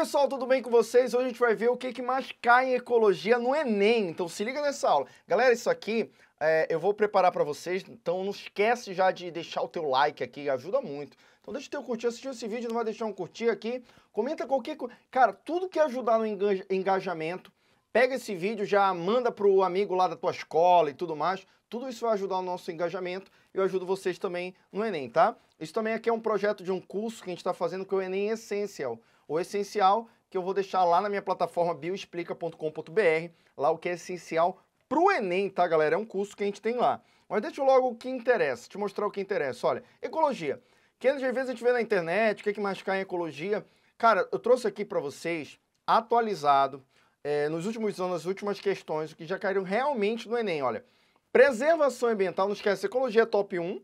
pessoal, tudo bem com vocês? Hoje a gente vai ver o que, que mais cai em ecologia no Enem. Então se liga nessa aula. Galera, isso aqui é, eu vou preparar para vocês, então não esquece já de deixar o teu like aqui, ajuda muito. Então deixa o teu curtir, assistiu esse vídeo, não vai deixar um curtir aqui. Comenta qualquer coisa. Cara, tudo que ajudar no engajamento, pega esse vídeo, já manda pro amigo lá da tua escola e tudo mais. Tudo isso vai ajudar o nosso engajamento e eu ajudo vocês também no Enem, tá? Isso também aqui é um projeto de um curso que a gente está fazendo que é o Enem essencial o essencial que eu vou deixar lá na minha plataforma bioexplica.com.br, lá o que é essencial pro Enem, tá, galera? É um curso que a gente tem lá. Mas deixa eu logo o que interessa, te mostrar o que interessa. Olha, ecologia. Que às vezes a gente vê na internet, o que, é que mais cai em ecologia. Cara, eu trouxe aqui para vocês, atualizado, é, nos últimos anos, as últimas questões, o que já caíram realmente no Enem. Olha, preservação ambiental, não esquece, ecologia é top 1.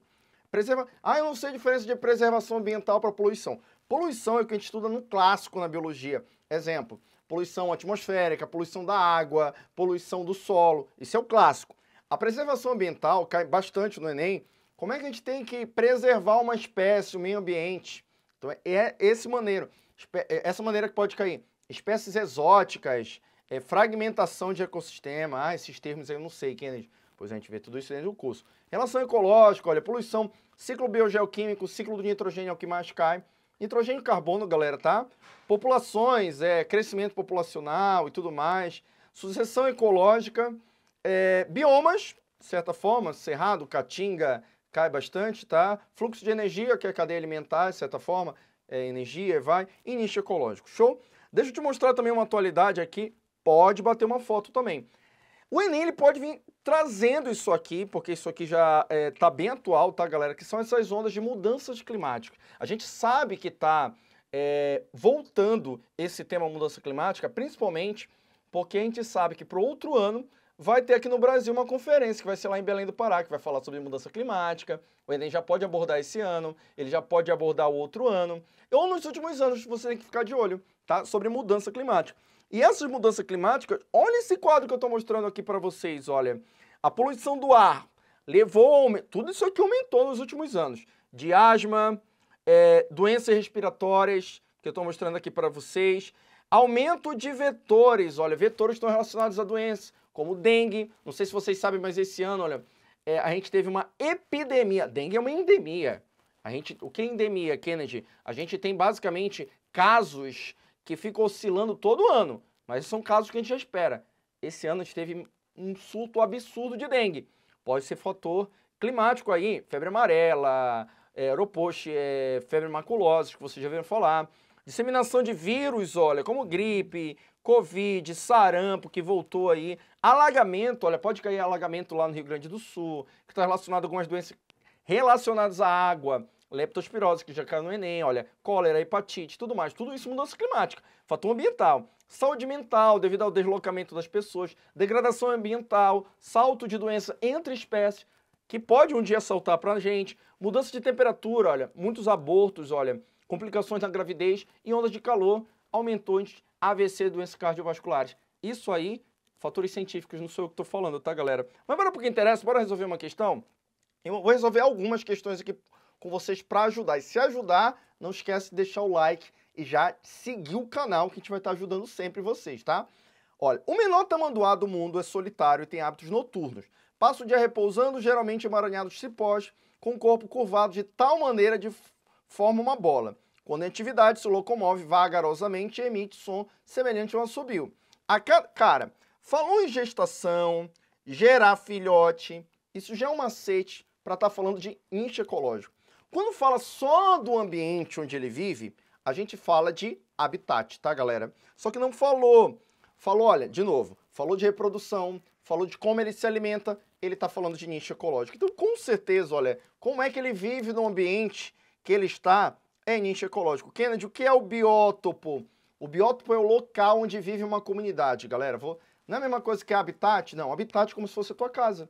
Preserva... Ah, eu não sei a diferença de preservação ambiental para poluição. Poluição é o que a gente estuda no clássico na biologia. Exemplo, poluição atmosférica, poluição da água, poluição do solo. Isso é o clássico. A preservação ambiental cai bastante no Enem. Como é que a gente tem que preservar uma espécie, o um meio ambiente? Então é, é esse maneiro, é, essa maneira que pode cair. Espécies exóticas, é, fragmentação de ecossistema, ah, esses termos eu não sei, Kennedy. Pois a gente vê tudo isso dentro do curso. Relação ecológica, olha, poluição, ciclo biogeoquímico, ciclo do nitrogênio é o que mais cai. Nitrogênio e carbono, galera, tá? Populações, é, crescimento populacional e tudo mais, sucessão ecológica, é, biomas, de certa forma, cerrado, caatinga, cai bastante, tá? Fluxo de energia, que é a cadeia alimentar, de certa forma, é, energia, vai, e nicho ecológico, show? Deixa eu te mostrar também uma atualidade aqui, pode bater uma foto também. O Enem ele pode vir trazendo isso aqui, porque isso aqui já está é, tá bem atual, tá, galera? Que são essas ondas de mudanças climáticas. A gente sabe que está é, voltando esse tema mudança climática, principalmente porque a gente sabe que para o outro ano vai ter aqui no Brasil uma conferência que vai ser lá em Belém do Pará, que vai falar sobre mudança climática. O Enem já pode abordar esse ano, ele já pode abordar o outro ano. Ou nos últimos anos você tem que ficar de olho, tá? Sobre mudança climática. E essas mudanças climáticas, olha esse quadro que eu estou mostrando aqui para vocês, olha. A poluição do ar levou a tudo isso aqui aumentou nos últimos anos. De asma, é, doenças respiratórias, que eu estou mostrando aqui para vocês. Aumento de vetores, olha, vetores estão relacionados à doença, como dengue. Não sei se vocês sabem, mas esse ano, olha, é, a gente teve uma epidemia. Dengue é uma endemia. A gente, o que é endemia, Kennedy? A gente tem basicamente casos que fica oscilando todo ano, mas são casos que a gente já espera. Esse ano a gente teve um surto absurdo de dengue. Pode ser fator climático aí, febre amarela, é, é, febre maculosa, que vocês já viram falar. Disseminação de vírus, olha, como gripe, Covid, sarampo, que voltou aí. Alagamento, olha, pode cair alagamento lá no Rio Grande do Sul, que está relacionado a algumas doenças relacionadas à água leptospirose, que já caiu no Enem, olha, cólera, hepatite, tudo mais, tudo isso mudança climática, fator ambiental, saúde mental devido ao deslocamento das pessoas, degradação ambiental, salto de doença entre espécies, que pode um dia saltar para a gente, mudança de temperatura, olha, muitos abortos, olha, complicações na gravidez e ondas de calor, aumentou AVC, doenças cardiovasculares. Isso aí, fatores científicos, não sou eu que estou falando, tá, galera? Mas bora para o que interessa, bora resolver uma questão? Eu vou resolver algumas questões aqui com vocês para ajudar. E se ajudar, não esquece de deixar o like e já seguir o canal, que a gente vai estar tá ajudando sempre vocês, tá? Olha, o menor tamanduá do mundo é solitário e tem hábitos noturnos. Passa o dia repousando, geralmente emaranhado de cipós, com o corpo curvado de tal maneira de forma uma bola. Quando em atividade, se locomove vagarosamente e emite som semelhante a um assobio. A ca... cara, falou em gestação, gerar filhote, isso já é um macete para estar tá falando de incha ecológico. Quando fala só do ambiente onde ele vive, a gente fala de habitat, tá, galera? Só que não falou. Falou, olha, de novo, falou de reprodução, falou de como ele se alimenta, ele está falando de nicho ecológico. Então, com certeza, olha, como é que ele vive no ambiente que ele está é nicho ecológico. Kennedy, o que é o biótopo? O biótopo é o local onde vive uma comunidade, galera. Vou... Não é a mesma coisa que habitat? Não, habitat é como se fosse a tua casa.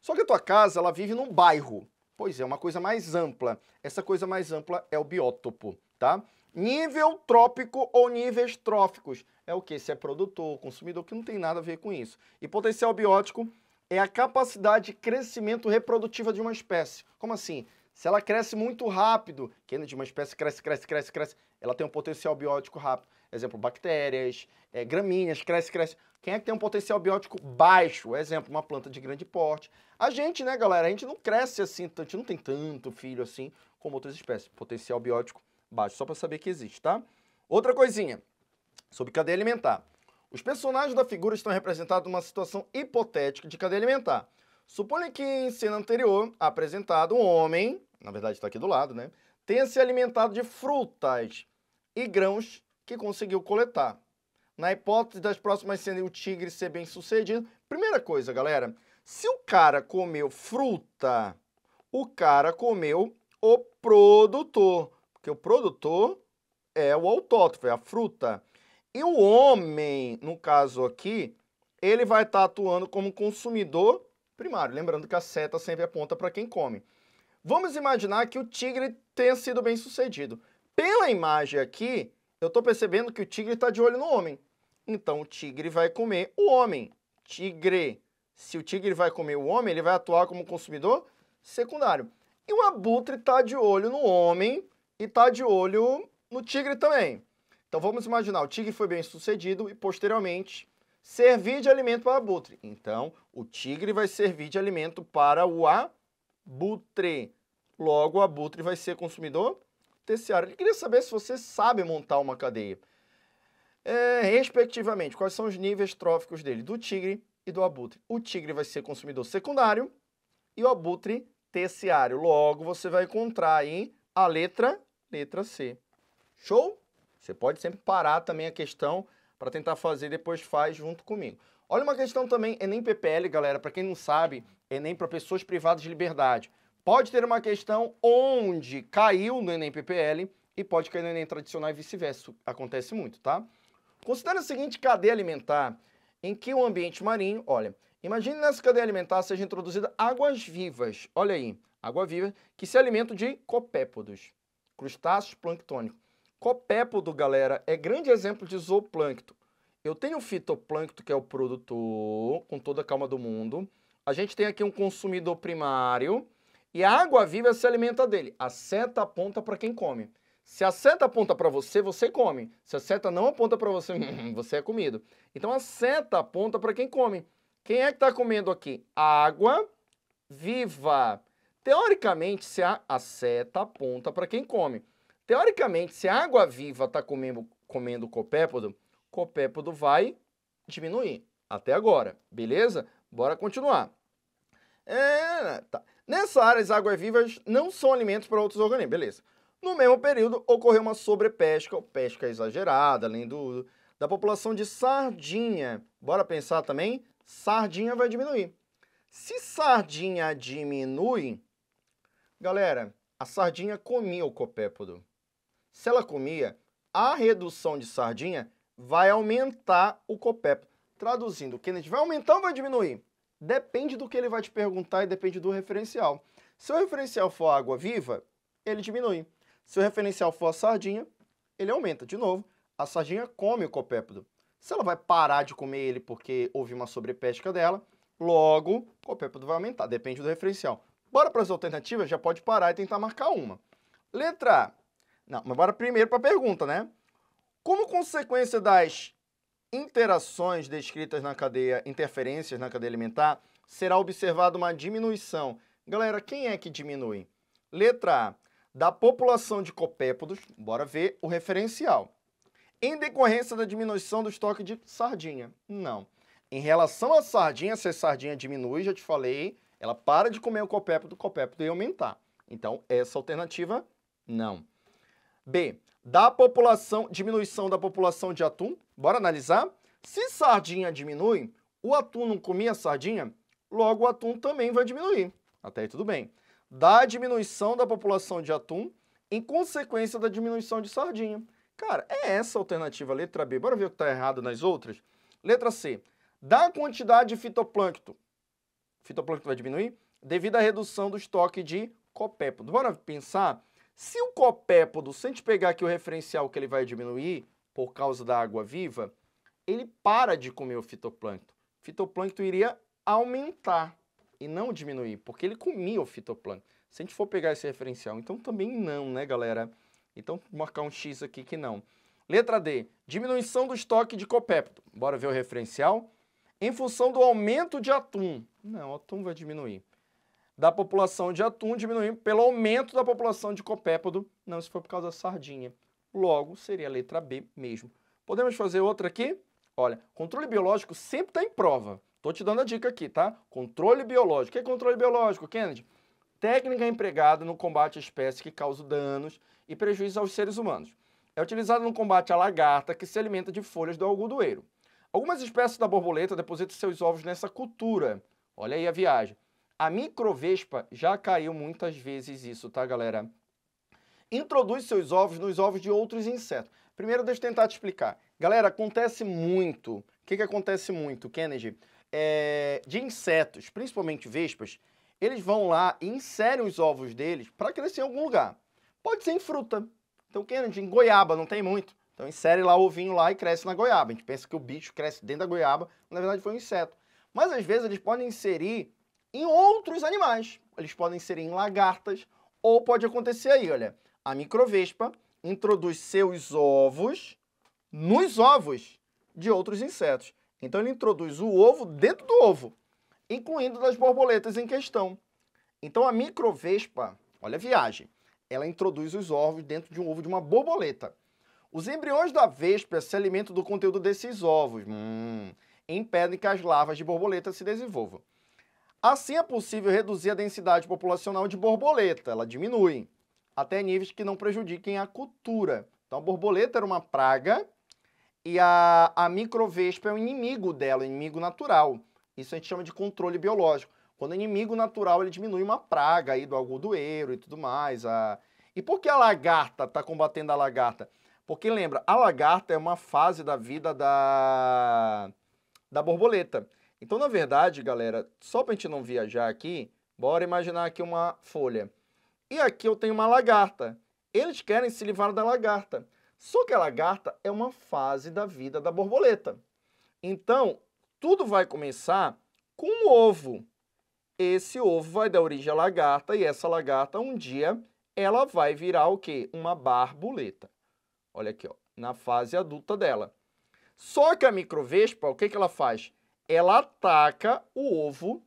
Só que a tua casa, ela vive num bairro. Pois é, uma coisa mais ampla. Essa coisa mais ampla é o biótopo, tá? Nível trópico ou níveis tróficos é o que? Se é produtor, consumidor, que não tem nada a ver com isso. E potencial biótico é a capacidade de crescimento reprodutiva de uma espécie. Como assim? Se ela cresce muito rápido, que de uma espécie cresce, cresce, cresce, cresce, ela tem um potencial biótico rápido. Exemplo, bactérias, é, gramíneas, cresce, cresce. Quem é que tem um potencial biótico baixo? Exemplo, uma planta de grande porte. A gente, né, galera, a gente não cresce assim, a gente não tem tanto filho assim como outras espécies. Potencial biótico baixo, só para saber que existe, tá? Outra coisinha, sobre cadeia alimentar. Os personagens da figura estão representados numa situação hipotética de cadeia alimentar. Suponha que em cena anterior, apresentado, um homem, na verdade está aqui do lado, né, tenha se alimentado de frutas e grãos que conseguiu coletar. Na hipótese das próximas cenas o tigre ser bem sucedido, primeira coisa, galera, se o cara comeu fruta, o cara comeu o produtor, porque o produtor é o autótrofo, é a fruta. E o homem, no caso aqui, ele vai estar tá atuando como consumidor primário, lembrando que a seta sempre aponta para quem come. Vamos imaginar que o tigre tenha sido bem sucedido. Pela imagem aqui, eu estou percebendo que o tigre está de olho no homem. Então o tigre vai comer o homem. Tigre. Se o tigre vai comer o homem, ele vai atuar como consumidor secundário. E o abutre está de olho no homem e está de olho no tigre também. Então vamos imaginar, o tigre foi bem sucedido e posteriormente servir de alimento para o abutre. Então o tigre vai servir de alimento para o abutre. Logo o abutre vai ser consumidor terciário. Ele queria saber se você sabe montar uma cadeia. É, respectivamente, quais são os níveis tróficos dele, do tigre e do abutre. O tigre vai ser consumidor secundário e o abutre terciário. Logo, você vai encontrar aí a letra, letra C. Show? Você pode sempre parar também a questão para tentar fazer, depois faz junto comigo. Olha uma questão também, Enem é PPL, galera, para quem não sabe, Enem é para pessoas privadas de liberdade pode ter uma questão onde caiu no Enem PPL e pode cair no Enem tradicional e vice-versa. Acontece muito, tá? Considere a seguinte cadeia alimentar em que o ambiente marinho, olha, imagine nessa cadeia alimentar seja introduzida águas vivas, olha aí, água viva, que se alimentam de copépodos, crustáceos planctônicos. Copépodo, galera, é grande exemplo de zooplâncton. Eu tenho o fitoplâncton, que é o produtor, com toda a calma do mundo. A gente tem aqui um consumidor primário, e a água viva se alimenta dele. A seta aponta para quem come. Se a seta aponta para você, você come. Se a seta não aponta para você, você é comido. Então a seta aponta para quem come. Quem é que está comendo aqui? Água viva. Teoricamente, se a, a seta aponta para quem come. Teoricamente, se a água viva está comendo, comendo copépodo, copépodo vai diminuir. Até agora, beleza? Bora continuar. É, tá. Nessa área, as águas-vivas não são alimentos para outros organismos, beleza. No mesmo período, ocorreu uma sobrepesca, ou pesca exagerada, além do, da população de sardinha. Bora pensar também, sardinha vai diminuir. Se sardinha diminui, galera, a sardinha comia o copépodo. Se ela comia, a redução de sardinha vai aumentar o copépodo. Traduzindo, o que a gente vai aumentar ou vai diminuir? depende do que ele vai te perguntar e depende do referencial. Se o referencial for água viva, ele diminui. Se o referencial for a sardinha, ele aumenta. De novo, a sardinha come o copépodo. Se ela vai parar de comer ele porque houve uma sobrepesca dela, logo o copépodo vai aumentar, depende do referencial. Bora para as alternativas, já pode parar e tentar marcar uma. Letra A. Não, mas bora primeiro para a pergunta, né? Como consequência das interações descritas na cadeia, interferências na cadeia alimentar, será observada uma diminuição. Galera, quem é que diminui? Letra A, da população de copépodos, bora ver o referencial. Em decorrência da diminuição do estoque de sardinha? Não. Em relação à sardinha, se a sardinha diminui, já te falei, ela para de comer o copépodo, o copépodo ia aumentar. Então, essa alternativa, não. B da população, diminuição da população de atum. Bora analisar? Se sardinha diminui, o atum não comia sardinha, logo o atum também vai diminuir. Até aí tudo bem. Da diminuição da população de atum em consequência da diminuição de sardinha. Cara, é essa a alternativa, letra B. Bora ver o que está errado nas outras? Letra C. Da quantidade de fitoplâncton. Fitoplâncton vai diminuir devido à redução do estoque de copépodo. Bora pensar se o copépodo, se a gente pegar aqui o referencial que ele vai diminuir por causa da água viva, ele para de comer o fitoplâncton. O fitoplâncton iria aumentar e não diminuir, porque ele comia o fitoplâncton. Se a gente for pegar esse referencial, então também não, né, galera? Então, marcar um X aqui que não. Letra D, diminuição do estoque de copépodo. Bora ver o referencial. Em função do aumento de atum. Não, o atum vai diminuir da população de atum diminuindo pelo aumento da população de copépodo, não se for por causa da sardinha. Logo, seria a letra B mesmo. Podemos fazer outra aqui? Olha, controle biológico sempre está em prova. Estou te dando a dica aqui, tá? Controle biológico. O que é controle biológico, Kennedy? Técnica empregada no combate a espécies que causam danos e prejuízos aos seres humanos. É utilizada no combate à lagarta, que se alimenta de folhas do algodoeiro. Algumas espécies da borboleta depositam seus ovos nessa cultura. Olha aí a viagem. A microvespa já caiu muitas vezes isso, tá, galera? Introduz seus ovos nos ovos de outros insetos. Primeiro, deixa eu tentar te explicar. Galera, acontece muito. O que, que acontece muito, Kennedy? É, de insetos, principalmente vespas, eles vão lá e inserem os ovos deles para crescer em algum lugar. Pode ser em fruta. Então, Kennedy, em goiaba não tem muito. Então, insere lá o ovinho lá e cresce na goiaba. A gente pensa que o bicho cresce dentro da goiaba, mas, na verdade foi um inseto. Mas às vezes eles podem inserir em outros animais. Eles podem ser em lagartas ou pode acontecer aí, olha. A microvespa introduz seus ovos nos ovos de outros insetos. Então ele introduz o ovo dentro do ovo, incluindo das borboletas em questão. Então a microvespa, olha a viagem, ela introduz os ovos dentro de um ovo de uma borboleta. Os embriões da vespa se alimentam do conteúdo desses ovos. Hum, impedem que as larvas de borboleta se desenvolvam. Assim é possível reduzir a densidade populacional de borboleta, ela diminui, até níveis que não prejudiquem a cultura. Então a borboleta era uma praga e a, a microvespa é o inimigo dela, o inimigo natural. Isso a gente chama de controle biológico. Quando o inimigo natural ele diminui uma praga aí do algodoeiro e tudo mais. A... E por que a lagarta está combatendo a lagarta? Porque lembra, a lagarta é uma fase da vida da, da borboleta. Então, na verdade, galera, só para a gente não viajar aqui, bora imaginar aqui uma folha. E aqui eu tenho uma lagarta. Eles querem se livrar da lagarta. Só que a lagarta é uma fase da vida da borboleta. Então, tudo vai começar com um ovo. Esse ovo vai dar origem à lagarta e essa lagarta um dia ela vai virar o quê? Uma borboleta. Olha aqui, ó, na fase adulta dela. Só que a microvespa, o que, que ela faz? ela ataca o ovo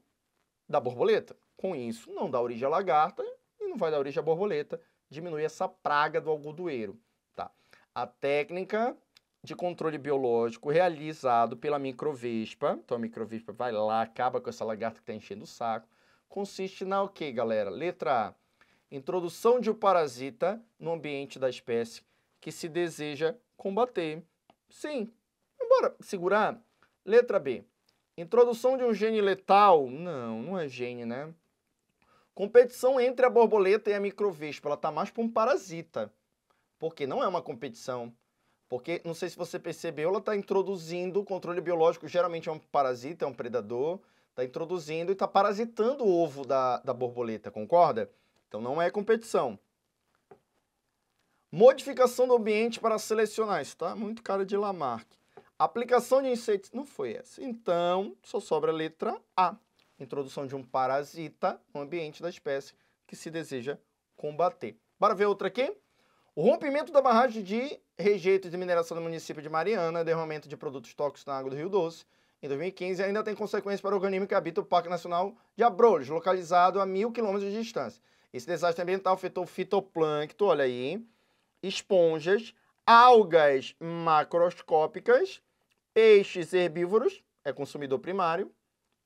da borboleta. Com isso, não dá origem à lagarta e não vai dar origem à borboleta. Diminui essa praga do algodoeiro. Tá? A técnica de controle biológico realizado pela microvespa, então a microvespa vai lá, acaba com essa lagarta que está enchendo o saco, consiste na o okay, que, galera? Letra A. Introdução de um parasita no ambiente da espécie que se deseja combater. Sim. Bora segurar. Letra B. Introdução de um gene letal? Não, não é gene, né? Competição entre a borboleta e a microvespa. Ela está mais para um parasita. Porque não é uma competição. Porque, não sei se você percebeu, ela está introduzindo o controle biológico, geralmente é um parasita, é um predador, está introduzindo e está parasitando o ovo da, da borboleta, concorda? Então não é competição. Modificação do ambiente para selecionar. Isso está muito cara de Lamarck. Aplicação de insetos não foi essa. Então, só sobra a letra A. Introdução de um parasita no ambiente da espécie que se deseja combater. Bora ver outra aqui? O rompimento da barragem de rejeito de mineração no município de Mariana, derramamento de produtos tóxicos na água do Rio Doce, em 2015, ainda tem consequências para o organismo que habita o Parque Nacional de Abrolhos, localizado a mil quilômetros de distância. Esse desastre ambiental afetou fitoplâncton, olha aí, esponjas, algas macroscópicas, Peixes herbívoros, é consumidor primário,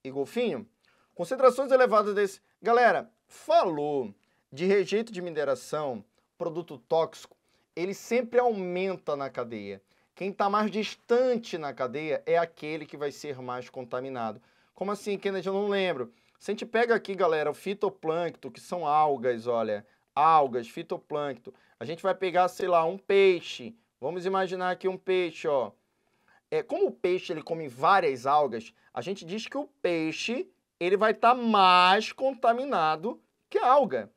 e golfinho. Concentrações elevadas desse. Galera, falou de rejeito de mineração, produto tóxico, ele sempre aumenta na cadeia. Quem está mais distante na cadeia é aquele que vai ser mais contaminado. Como assim, Kennedy? Eu não lembro. Se a gente pega aqui, galera, o fitoplâncton, que são algas, olha, algas, fitoplâncton, a gente vai pegar, sei lá, um peixe. Vamos imaginar aqui um peixe, ó é, como o peixe ele come várias algas, a gente diz que o peixe ele vai estar tá mais contaminado que a alga.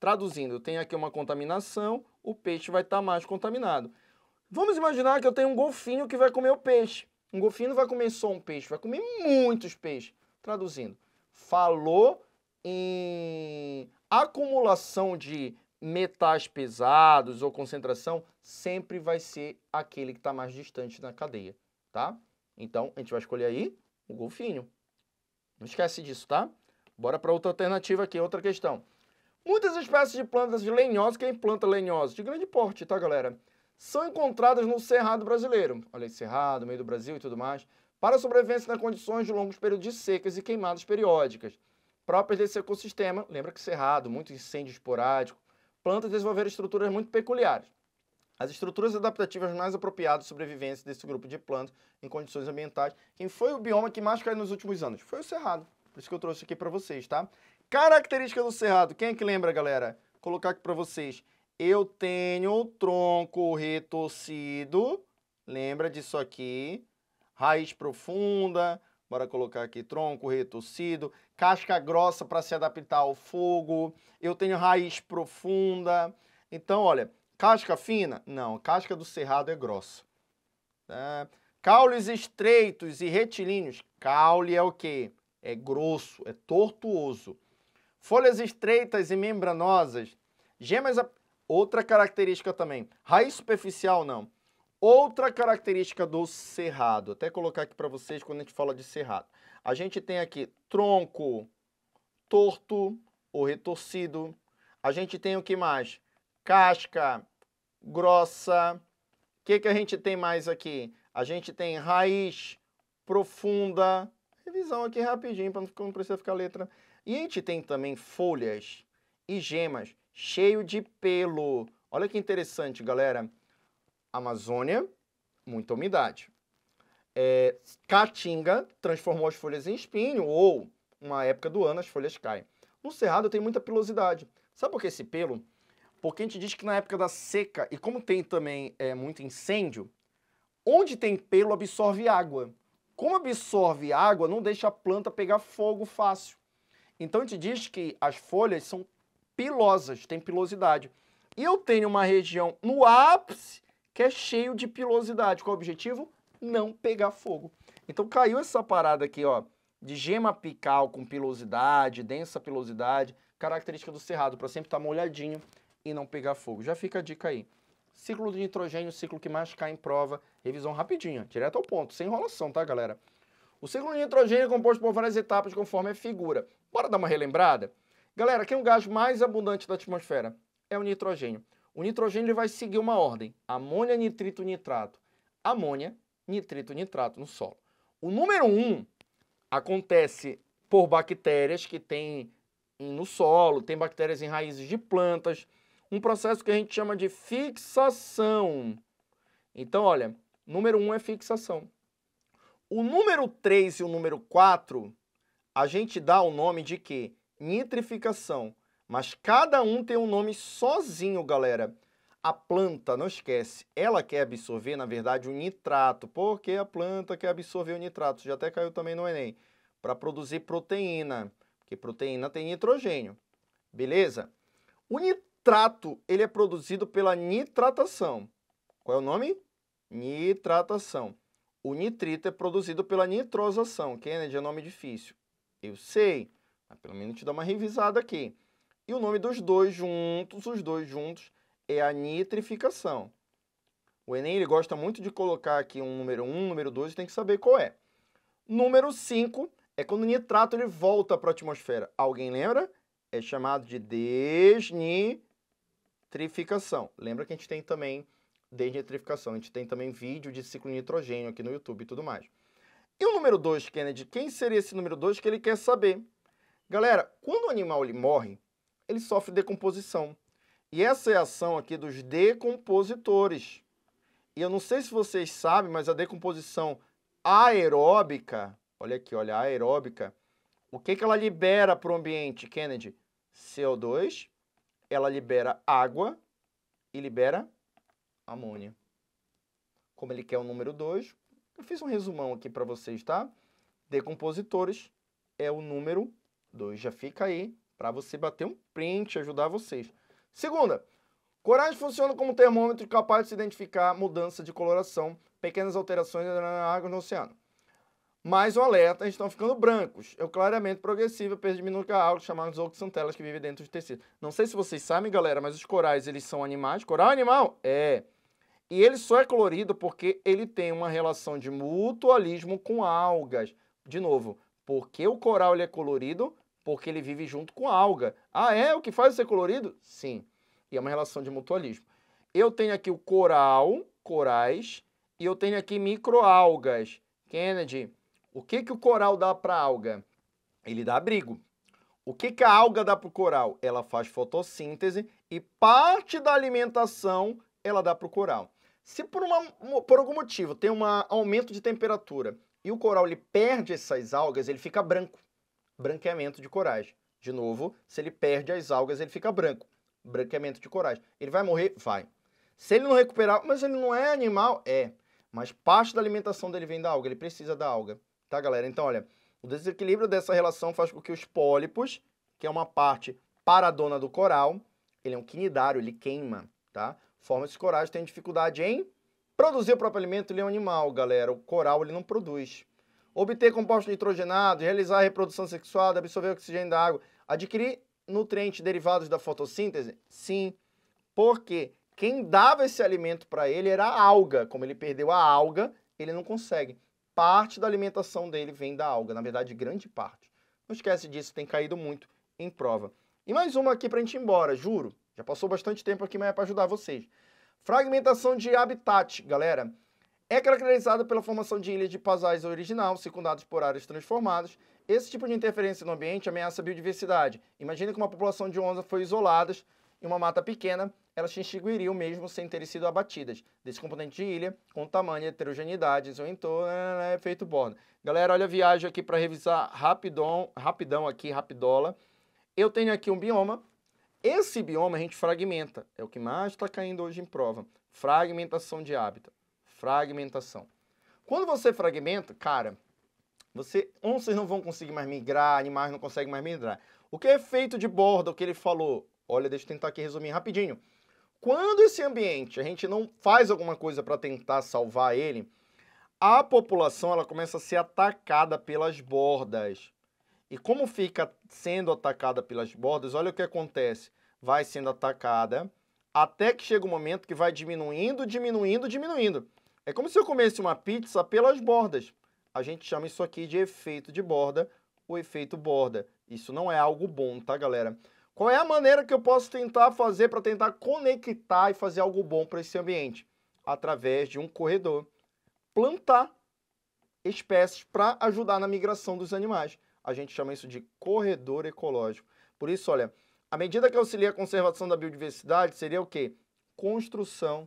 Traduzindo, tem aqui uma contaminação, o peixe vai estar tá mais contaminado. Vamos imaginar que eu tenho um golfinho que vai comer o peixe. Um golfinho não vai comer só um peixe, vai comer muitos peixes. Traduzindo, falou em acumulação de metais pesados ou concentração, sempre vai ser aquele que está mais distante na cadeia tá? Então, a gente vai escolher aí o golfinho. Não esquece disso, tá? Bora para outra alternativa aqui, outra questão. Muitas espécies de plantas de lenhosa, quem planta lenhosa, De grande porte, tá, galera? São encontradas no cerrado brasileiro. Olha aí, cerrado, meio do Brasil e tudo mais. Para sobrevivência nas condições de longos períodos de secas e queimadas periódicas. Próprias desse ecossistema, lembra que cerrado, muito incêndio esporádico, plantas desenvolveram estruturas muito peculiares. As estruturas adaptativas mais apropriadas sobrevivência desse grupo de plantas em condições ambientais. Quem foi o bioma que mais caiu nos últimos anos? Foi o cerrado. Por isso que eu trouxe aqui para vocês, tá? Característica do cerrado. Quem é que lembra, galera? Vou colocar aqui para vocês. Eu tenho o tronco retorcido. Lembra disso aqui? Raiz profunda. Bora colocar aqui tronco retorcido. Casca grossa para se adaptar ao fogo. Eu tenho raiz profunda. Então, olha, Casca fina? Não, casca do cerrado é grossa. Tá? Caules estreitos e retilíneos. Caule é o quê? É grosso, é tortuoso. Folhas estreitas e membranosas. Gemas. Outra característica também. Raiz superficial, não. Outra característica do cerrado. Até colocar aqui para vocês quando a gente fala de cerrado. A gente tem aqui tronco torto ou retorcido. A gente tem o que mais? casca grossa. O que, que a gente tem mais aqui? A gente tem raiz profunda. Revisão aqui rapidinho, para não, não precisar ficar letra. E a gente tem também folhas e gemas cheio de pelo. Olha que interessante, galera. Amazônia, muita umidade. É, caatinga transformou as folhas em espinho ou, uma época do ano, as folhas caem. No cerrado tem muita pilosidade. Sabe por que esse pelo? Porque a gente diz que na época da seca, e como tem também é, muito incêndio, onde tem pelo absorve água. Como absorve água, não deixa a planta pegar fogo fácil. Então a gente diz que as folhas são pilosas, tem pilosidade. E eu tenho uma região no ápice que é cheio de pilosidade. Qual é o objetivo? Não pegar fogo. Então caiu essa parada aqui, ó, de gema apical com pilosidade, densa pilosidade, característica do cerrado, para sempre estar tá molhadinho, e não pegar fogo. Já fica a dica aí. Ciclo de nitrogênio, ciclo que mais cai em prova. Revisão rapidinha, direto ao ponto, sem enrolação, tá, galera? O ciclo de nitrogênio é composto por várias etapas conforme a figura. Bora dar uma relembrada? Galera, quem é o gás mais abundante da atmosfera? É o nitrogênio. O nitrogênio ele vai seguir uma ordem: amônia, nitrito, nitrato. Amônia, nitrito, nitrato no solo. O número 1 um acontece por bactérias que tem no solo, tem bactérias em raízes de plantas, um processo que a gente chama de fixação. Então, olha, número 1 um é fixação. O número 3 e o número 4, a gente dá o nome de quê? Nitrificação. Mas cada um tem um nome sozinho, galera. A planta, não esquece, ela quer absorver, na verdade, o nitrato, porque a planta quer absorver o nitrato, já até caiu também no Enem, para produzir proteína, porque proteína tem nitrogênio, beleza? O nitrato nitrato ele é produzido pela nitratação. Qual é o nome? Nitratação. O nitrito é produzido pela nitrosação. Kennedy é nome difícil. Eu sei, mas pelo menos te dá uma revisada aqui. E o nome dos dois juntos, os dois juntos, é a nitrificação. O Enem ele gosta muito de colocar aqui um número 1, um, número 2, tem que saber qual é. Número 5 é quando o nitrato ele volta para a atmosfera. Alguém lembra? É chamado de desnitratação nitrificação. Lembra que a gente tem também desnitrificação, a gente tem também vídeo de ciclo de nitrogênio aqui no YouTube e tudo mais. E o número 2, Kennedy, quem seria esse número 2 que ele quer saber? Galera, quando o animal ele morre, ele sofre decomposição. E essa é a ação aqui dos decompositores. E eu não sei se vocês sabem, mas a decomposição aeróbica, olha aqui, olha, aeróbica, o que, que ela libera para o ambiente, Kennedy? CO2 ela libera água e libera amônia. Como ele quer o número 2, eu fiz um resumão aqui para vocês, tá? Decompositores é o número 2, já fica aí para você bater um print, ajudar vocês. Segunda, coragem funciona como termômetro capaz de se identificar mudança de coloração, pequenas alterações na água no oceano mas o alerta estão ficando brancos. É claramente progressivo, perda minúscula algo chamados oxantelas que vivem dentro dos tecidos. Não sei se vocês sabem, galera, mas os corais, eles são animais. Coral é animal? É. E ele só é colorido porque ele tem uma relação de mutualismo com algas. De novo, porque o coral ele é colorido? Porque ele vive junto com alga. Ah, é o que faz ser colorido? Sim. E é uma relação de mutualismo. Eu tenho aqui o coral, corais, e eu tenho aqui microalgas. Kennedy, o que, que o coral dá para a alga? Ele dá abrigo. O que, que a alga dá para o coral? Ela faz fotossíntese e parte da alimentação ela dá para o coral. Se por, uma, por algum motivo tem um aumento de temperatura e o coral ele perde essas algas, ele fica branco. Branqueamento de corais. De novo, se ele perde as algas, ele fica branco. Branqueamento de corais. Ele vai morrer? Vai. Se ele não recuperar, mas ele não é animal? É. Mas parte da alimentação dele vem da alga, ele precisa da alga. Tá, galera? Então, olha, o desequilíbrio dessa relação faz com que os pólipos, que é uma parte paradona do coral, ele é um quinidário, ele queima, tá? forma esses corais tem dificuldade em produzir o próprio alimento, ele é um animal, galera. O coral, ele não produz. Obter compostos nitrogenados, realizar a reprodução sexual, absorver oxigênio da água, adquirir nutrientes derivados da fotossíntese? Sim, porque quem dava esse alimento para ele era a alga. Como ele perdeu a alga, ele não consegue parte da alimentação dele vem da alga, na verdade, grande parte. Não esquece disso, tem caído muito em prova. E mais uma aqui para a gente ir embora, juro. Já passou bastante tempo aqui, mas é para ajudar vocês. Fragmentação de habitat, galera. É caracterizada pela formação de ilhas de paisagem original, circundadas por áreas transformadas. Esse tipo de interferência no ambiente ameaça a biodiversidade. Imagina que uma população de onça foi isolada em uma mata pequena elas se extinguiriam mesmo sem terem sido abatidas. Desse componente de ilha, com tamanho, heterogeneidade, seu entorno, é efeito borda. Galera, olha a viagem aqui para revisar rapidão, rapidão aqui, rapidola. Eu tenho aqui um bioma. Esse bioma a gente fragmenta. É o que mais está caindo hoje em prova. Fragmentação de hábito. Fragmentação. Quando você fragmenta, cara, você, onças não vão conseguir mais migrar, animais não conseguem mais migrar. O que é efeito de borda, o que ele falou? Olha, deixa eu tentar aqui resumir rapidinho. Quando esse ambiente a gente não faz alguma coisa para tentar salvar ele, a população ela começa a ser atacada pelas bordas. E como fica sendo atacada pelas bordas, olha o que acontece. Vai sendo atacada até que chega um momento que vai diminuindo, diminuindo, diminuindo. É como se eu comesse uma pizza pelas bordas. A gente chama isso aqui de efeito de borda, o efeito borda. Isso não é algo bom, tá, galera? Qual é a maneira que eu posso tentar fazer para tentar conectar e fazer algo bom para esse ambiente? Através de um corredor. Plantar espécies para ajudar na migração dos animais. A gente chama isso de corredor ecológico. Por isso, olha, a medida que auxilia a conservação da biodiversidade seria o quê? Construção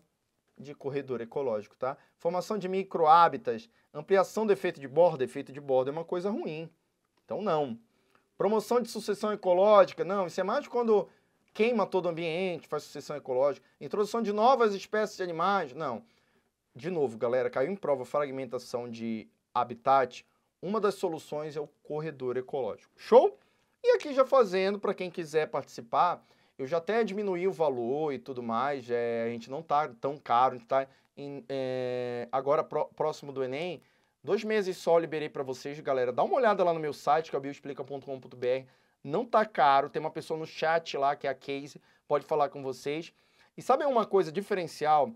de corredor ecológico, tá? Formação de microhábitats, ampliação do efeito de borda, efeito de borda é uma coisa ruim. Então não, Promoção de sucessão ecológica, não, isso é mais quando queima todo o ambiente, faz sucessão ecológica. Introdução de novas espécies de animais, não. De novo, galera, caiu em prova fragmentação de habitat. Uma das soluções é o corredor ecológico. Show? E aqui já fazendo, para quem quiser participar, eu já até diminuí o valor e tudo mais, é, a gente não está tão caro, a gente está é, agora próximo do Enem, Dois meses só eu liberei para vocês, galera. Dá uma olhada lá no meu site, que é bioexplica.com.br. Não tá caro, tem uma pessoa no chat lá, que é a Case, pode falar com vocês. E sabe uma coisa diferencial?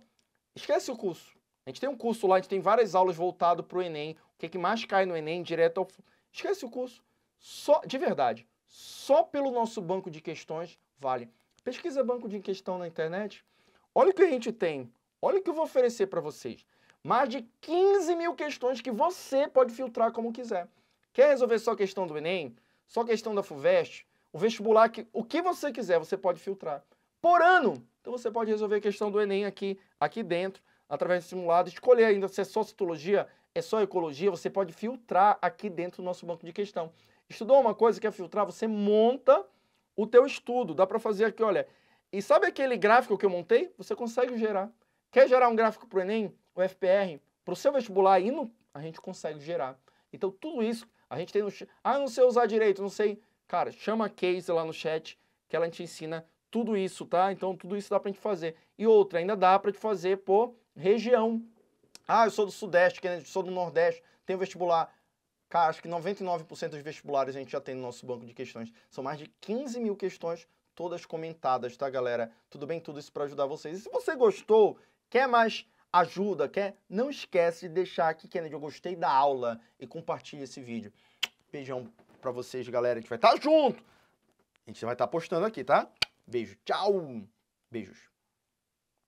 Esquece o curso. A gente tem um curso lá, a gente tem várias aulas voltado para o Enem. O que, é que mais cai no Enem, direto ao... Esquece o curso. Só, de verdade, só pelo nosso banco de questões vale. Pesquisa banco de questão na internet. Olha o que a gente tem. Olha o que eu vou oferecer para vocês mais de 15 mil questões que você pode filtrar como quiser. Quer resolver só a questão do Enem? Só a questão da FUVEST? O vestibular, que, o que você quiser, você pode filtrar. Por ano! Então você pode resolver a questão do Enem aqui, aqui dentro, através do simulado, escolher ainda se é só citologia, é só ecologia, você pode filtrar aqui dentro do nosso banco de questão. Estudou uma coisa que é filtrar, você monta o teu estudo. Dá para fazer aqui, olha. E sabe aquele gráfico que eu montei? Você consegue gerar. Quer gerar um gráfico para o Enem? o FPR para o seu vestibular indo, a gente consegue gerar. Então, tudo isso a gente tem no. Ah, não sei usar direito, não sei. Cara, chama a Case lá no chat que ela te ensina tudo isso, tá? Então, tudo isso dá para a gente fazer. E outra, ainda dá para te fazer por região. Ah, eu sou do Sudeste, sou do Nordeste, tenho vestibular. Cara, acho que 99% dos vestibulares a gente já tem no nosso banco de questões. São mais de 15 mil questões, todas comentadas, tá, galera? Tudo bem? Tudo isso para ajudar vocês. E se você gostou, quer mais ajuda, quer? Não esquece de deixar aqui, Kennedy, eu gostei da aula e compartilha esse vídeo. Beijão para vocês, galera. A gente vai estar tá junto. A gente vai estar tá postando aqui, tá? Beijo. Tchau. Beijos.